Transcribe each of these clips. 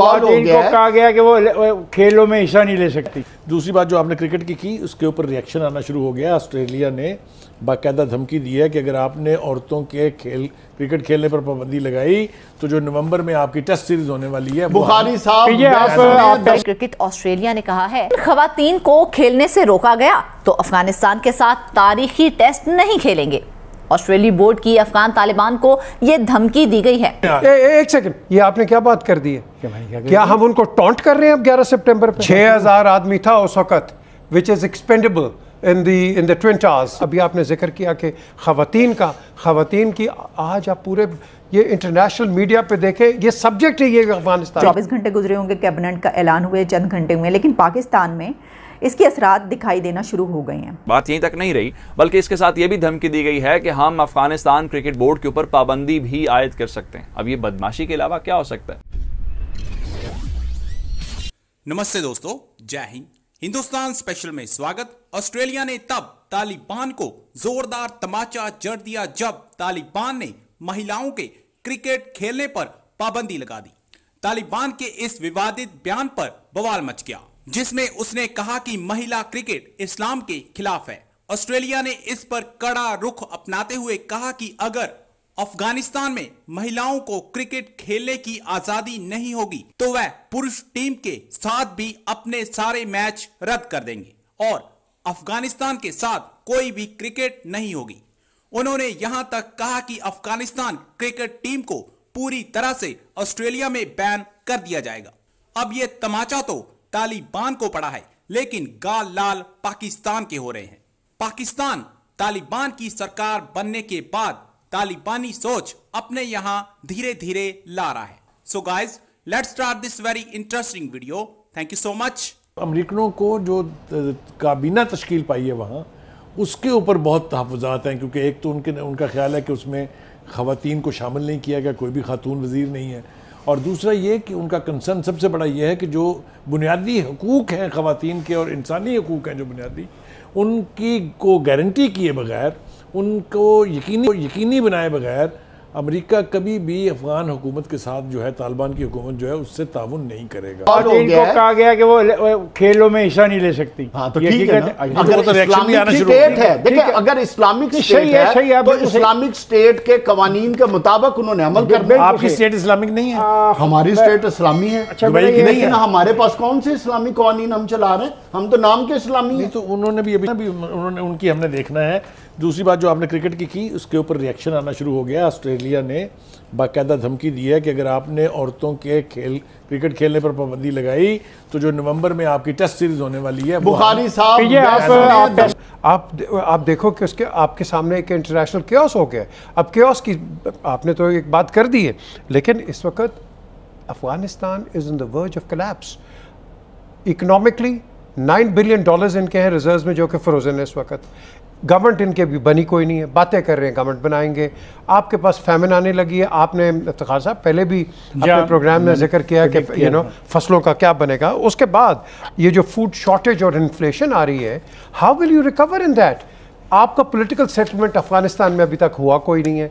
Record हो गया कहा गया कि वो खेलों में हिस्सा नहीं ले सकती दूसरी बात जो आपने क्रिकेट की की उसके ऊपर रिएक्शन आना शुरू हो गया ऑस्ट्रेलिया ने बाकायदा धमकी दी है कि अगर आपने औरतों के खेल क्रिकेट खेलने पर पाबंदी लगाई तो जो नवंबर में आपकी टेस्ट सीरीज होने वाली है बुखारी साहब क्रिकेट ऑस्ट्रेलिया ने कहा है खातन को खेलने से रोका गया तो अफगानिस्तान के साथ तारीखी टेस्ट नहीं खेलेंगे ऑस्ट्रेलिया बोर्ड की अफगान तालिबान को ये धमकी दी गई है ए, ए, एक सेकंड ये आपने क्या बात कर दी है क्या, क्या हम उनको टॉन्ट कर रहे हैं अब ग्यारह सितंबर पे 6000 आदमी था उस वक्त which is expendable in the in the twenty hours अभी आपने जिक्र किया कि खातन का खातन की आज आप पूरे ये इंटरनेशनल मीडिया पे देखें ये सब्जेक्ट है ये अफगानिस्तान चौबीस घंटे गुजरे होंगे कैबिनेट का ऐलान हुए चंद घंटे हुए लेकिन पाकिस्तान में इसके असरात दिखाई देना शुरू हो गए हैं बात यहीं तक नहीं रही बल्कि इसके साथ ये भी धमकी दी गई है कि हम अफगानिस्तान क्रिकेट बोर्ड के ऊपर पाबंदी भी आयद कर सकते हैं अब ये बदमाशी के अलावा क्या हो सकता है नमस्ते दोस्तों जय हिंद हिंदुस्तान स्पेशल में स्वागत ऑस्ट्रेलिया ने तब तालिबान को जोरदार तमाचा जड़ दिया जब तालिबान ने महिलाओं के क्रिकेट खेलने पर पाबंदी लगा दी तालिबान के इस विवादित बयान पर बवाल मच गया जिसमें उसने कहा कि महिला क्रिकेट इस्लाम के खिलाफ है ऑस्ट्रेलिया ने इस पर कड़ा रुख अपनाते हुए कहा कि अगर अफगानिस्तान में महिलाओं को क्रिकेट खेलने की आजादी नहीं होगी तो वह पुरुष टीम के साथ भी अपने सारे मैच रद्द कर देंगे और अफगानिस्तान के साथ कोई भी क्रिकेट नहीं होगी उन्होंने यहां तक कहा कि अफगानिस्तान क्रिकेट टीम को पूरी तरह से ऑस्ट्रेलिया में बैन कर दिया जाएगा अब यह तमाचा तो तालिबान को पड़ा है लेकिन गाल लाल पाकिस्तान के हो रहे हैं पाकिस्तान तालिबान की सरकार बनने के बाद तालिबानी सोच अपने यहां धीरे धीरे ला रहा है so guys let start this very interesting video thank you so much अमरीकनों को जो काबीना तश्कील पाई है वहाँ उसके ऊपर बहुत तहफात हैं क्योंकि एक तो उनके उनका ख्याल है कि उसमें ख़वान को शामिल नहीं किया गया कोई भी खातून वजीर नहीं है और दूसरा ये कि उनका कंसर्न सबसे बड़ा ये है कि जो बुनियादी हकूक़ हैं ख़वान के और इंसानी हकूक़ हैं जो बुनियादी उनकी को गारंटी किए बगैर उनको यकीनी यकीनी बनाए बगैर अमेरिका कभी भी अफगान हुकूमत के साथ जो है तालिबान की हुकूमत जो है उससे ताउन नहीं करेगा और इनको कहा गया कि वो खेलों में हिस्सा नहीं ले सकती हाँ तो ठीक है ना अगर तो इस्लामिक भी आना है देखिए अगर इस्लामिक स्टेट है सही है तो इस्लामिक स्टेट के कवानीन के मुताबिक उन्होंने अमल करना आपकी स्टेट इस्लामिक नहीं है हमारी स्टेट अच्छा, इस्लामी है लेकिन हमारे पास कौन से इस्लामिक कवानीन हम चला रहे हैं हम तो नाम के इस्लामी है तो उन्होंने भी अभी उन्होंने उनकी हमने देखना है दूसरी बात जो आपने क्रिकेट की की उसके ऊपर रिएक्शन आना शुरू हो गया ऑस्ट्रेलिया ने बाकायदा धमकी दी है कि अगर आपने औरतों के खेल क्रिकेट खेलने पर पाबंदी लगाई तो जो नवंबर में आपकी टेस्ट सीरीज होने वाली है बुखारी साहब ये आप आप, आप आप देखो कि उसके आपके सामने एक इंटरनेशनल क्योस हो गया अब क्योस की आपने तो एक बात कर दी है लेकिन इस वक्त Afghanistan is in verge of collapse economically nine billion dollars इनके हैं रिजर्व में जो कि फ्रोजन है इस वक्त गवर्नमेंट इनके भी बनी कोई नहीं है बातें कर रहे हैं गवर्नमेंट बनाएंगे आपके पास फैमिन आने लगी है आपने इफ्तार साहब पहले भी अपने प्रोग्राम हाँ, में जिक्र किया कि यू नो फसलों का क्या बनेगा उसके बाद ये जो फूड शॉर्टेज और इन्फ्लेशन आ रही है how will you recover in that आपका पॉलिटिकल सेटलमेंट अफगानिस्तान में अभी तक हुआ कोई नहीं है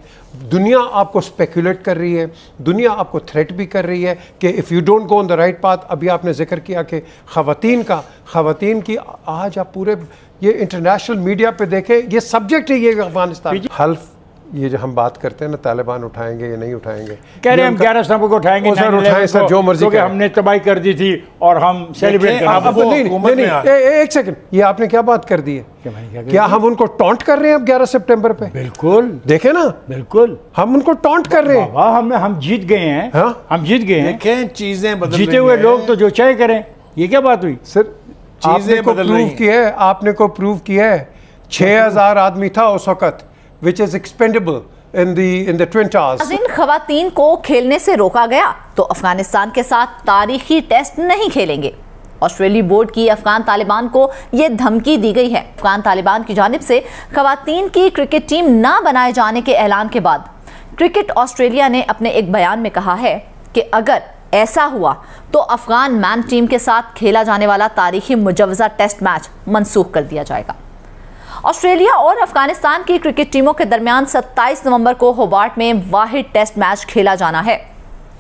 दुनिया आपको स्पेकुलेट कर रही है दुनिया आपको थ्रेट भी कर रही है कि if you don't go on the right path अभी आपने जिक्र किया कि खातन का खातन की आज आप पूरे ये इंटरनेशनल मीडिया पे देखें ये सब्जेक्ट है ये अफगानिस्तान हल्फ ये जो हम बात करते हैं ना तालिबान उठाएंगे या नहीं उठाएंगे कह रहे हम ग्यारह सितंबर को उठाएंगे सर उठाए सर जो मर्जी क्योंकि हमने तबाही कर दी थी और हम सेलिब्रेट एक सेकंड ये आपने क्या बात कर दी है क्या हम उनको टॉन्ट कर रहे हैं अब 11 सितंबर पे बिल्कुल देखे ना बिल्कुल हम उनको टॉन्ट कर रहे हैं हमें हम जीत गए हैं हाँ? हम जीत गए हैं चीजें जीते हुए लोग तो जो चाहे करें ये क्या बात हुई सर चीजें प्रूव की है आपने को प्रूव किया है छह हजार आदमी था उस वक्त which is expendable in the in the twin toss. इन खवातीन को खेलने से रोका गया तो अफगानिस्तान के साथ तारीखी टेस्ट नहीं खेलेंगे ऑस्ट्रेलिया बोर्ड की अफगान तालिबान को यह धमकी दी गई है अफगान तालिबान की जानब से खातन की क्रिकेट टीम ना बनाए जाने के ऐलान के बाद क्रिकेट ऑस्ट्रेलिया ने अपने एक बयान में कहा है कि अगर ऐसा हुआ तो अफगान मैन टीम के साथ खेला जाने वाला तारीखी मुजवजा टेस्ट मैच मनसूख कर दिया जाएगा ऑस्ट्रेलिया और अफगानिस्तान की क्रिकेट टीमों के दरमियान 27 नवंबर को होबार्ट में वाहिद टेस्ट मैच खेला जाना है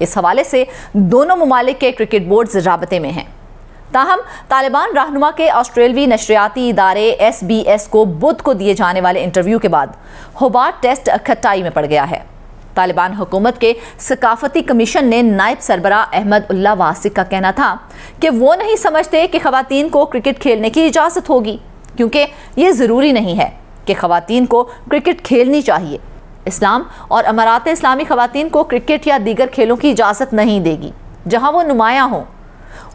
इस हवाले से दोनों ममालिक के क्रिकेट बोर्ड रबते में हैं ताहम तालिबान रहनुमा के ऑस्ट्रेलवी नशरियाती इदारे एस बी एस को बुध को दिए जाने वाले इंटरव्यू के बाद होबार्ट टेस्ट खट्टाई में पड़ गया है तालिबान हुकूमत के सकाफती कमीशन ने नायब सरबरा अहमद उल्ला वासिक का कहना था कि वो नहीं समझते कि खुवान को क्रिकेट खेलने की इजाज़त होगी क्योंकि ये ज़रूरी नहीं है कि खातन को क्रिकेट खेलनी चाहिए इस्लाम और अमारात इस्लामी ख़ातन को क्रिकेट या दीगर खेलों की इजाज़त नहीं देगी जहाँ वो नुमायाँ हों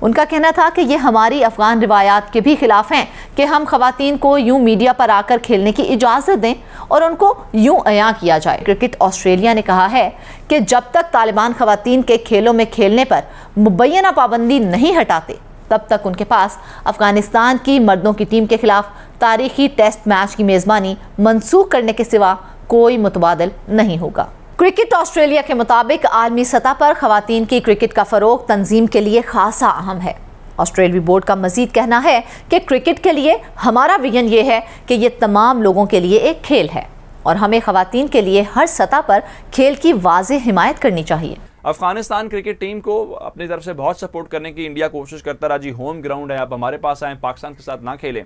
उनका कहना था कि ये हमारी अफ़गान रिवायात के भी ख़िलाफ़ हैं कि हम खातन को यूं मीडिया पर आकर खेलने की इजाज़त दें और उनको यूं अयाँ किया जाए क्रिकेट ऑस्ट्रेलिया ने कहा है कि जब तक तालिबान ख़वातीन के खेलों में खेलने पर मुबैना पाबंदी नहीं हटाते तब तक उनके पास अफगानिस्तान की मर्दों की टीम के खिलाफ तारीखी टेस्ट मैच की मेज़बानी मनसूख करने के सिवा कोई मुतबादल नहीं होगा क्रिकेट ऑस्ट्रेलिया के मुताबिक आलमी सतह पर खातन की क्रिकेट का फ़रोग तंजीम के लिए खासा अहम है ऑस्ट्रेलवी बोर्ड का मजीद कहना है कि क्रिकेट के लिए हमारा विजन ये है कि यह तमाम लोगों के लिए एक खेल है और हमें खातन के लिए हर सतह पर खेल की वाज हिमायत करनी चाहिए अफगानिस्तान क्रिकेट टीम को अपनी तरफ से बहुत सपोर्ट करने की इंडिया कोशिश करता रहा जी होम ग्राउंड है आप हमारे पास आए पाकिस्तान के साथ ना खेलें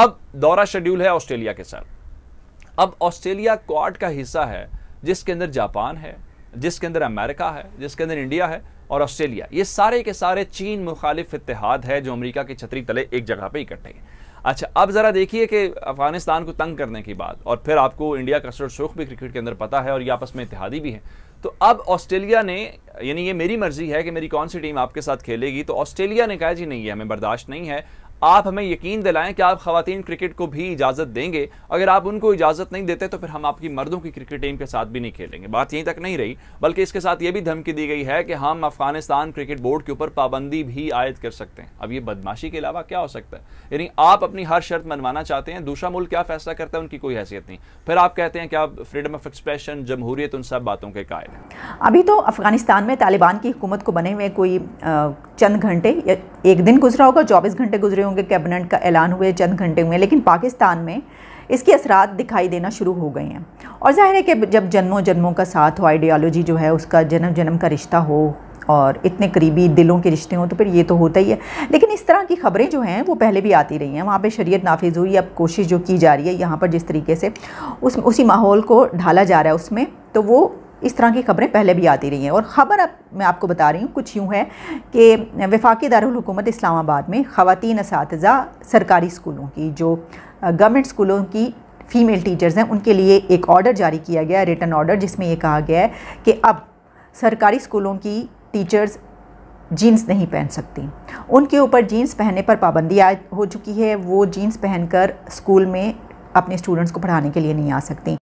अब दौरा शेड्यूल है ऑस्ट्रेलिया के साथ अब ऑस्ट्रेलिया क्वाड का हिस्सा है जिसके अंदर जापान है जिसके अंदर अमेरिका है जिसके अंदर इंडिया है और ऑस्ट्रेलिया ये सारे के सारे चीन मुखालिफ इतिहाद है जो अमेरिका की छतरी तले एक जगह पे इकट्ठे हैं अच्छा अब ज़रा देखिए कि अफगानिस्तान को तंग करने की बात और फिर आपको इंडिया का सुरसुख भी क्रिकेट के अंदर पता है और ये आपस में इतिहादी भी है तो अब ऑस्ट्रेलिया ने यानी ये मेरी मर्जी है कि मेरी कौन सी टीम आपके साथ खेलेगी तो ऑस्ट्रेलिया ने कहा जी नहीं है हमें बर्दाश्त नहीं है आप हमें यकीन दिलाएं कि आप खातन क्रिकेट को भी इजाज़त देंगे अगर आप उनको इजाज़त नहीं देते तो फिर हम आपकी मर्दों की क्रिकेट टीम के साथ भी नहीं खेलेंगे बात यहीं तक नहीं रही बल्कि इसके साथ ये भी धमकी दी गई है कि हम अफगानिस्तान क्रिकेट बोर्ड के ऊपर पाबंदी भी आयद कर सकते हैं अब ये बदमाशी के अलावा क्या हो सकता है यानी आप अपनी हर शर्त मनवाना चाहते हैं दूसरा मुल्क क्या फैसला करता है उनकी कोई हैसियत नहीं फिर आप कहते हैं कि आप फ्रीडम ऑफ एक्सप्रेशन जमहूरियत उन सब बातों के कायल हैं अभी तो अफगानिस्तान में तालिबान की हुकूमत को बने हुए कोई चंद घंटे या एक दिन गुजरा होगा चौबीस घंटे गुजरे के कैबिनेट का ऐलान हुए चंद घंटे हुए लेकिन पाकिस्तान में इसके असरात दिखाई देना शुरू हो गए हैं और ज़ाहिर है कि जब जन्मों जन्मों का साथ हो आइडियालॉजी जो है उसका जन्म जन्म का रिश्ता हो और इतने करीबी दिलों के रिश्ते हों तो फिर ये तो होता ही है लेकिन इस तरह की खबरें जो हैं वो पहले भी आती रही हैं वहाँ पे शरीयत नाफिज हुई अब कोशिश जो की जा रही है यहाँ पर जिस तरीके से उस उसी माहौल को ढाला जा रहा है उसमें तो वो इस तरह की खबरें पहले भी आती रही हैं और ख़बर अब मैं आपको बता रही हूँ कुछ यूँ है कि वफाकी दारकूमत इस्लामाबाद में ख़वान इस सरकारी स्कूलों की जो गवर्नमेंट स्कूलों की फ़ीमेल टीचर्स हैं उनके लिए एक ऑर्डर जारी किया गया रिटर्न ऑर्डर जिसमें ये कहा गया है कि अब सरकारी स्कूलों की टीचर्स जीन्स नहीं पहन सकती उनके ऊपर जीन्स पहनने पर पाबंदी आ हो चुकी है वो जीन्स पहनकर स्कूल में अपने स्टूडेंट्स को पढ़ाने के लिए नहीं आ सकती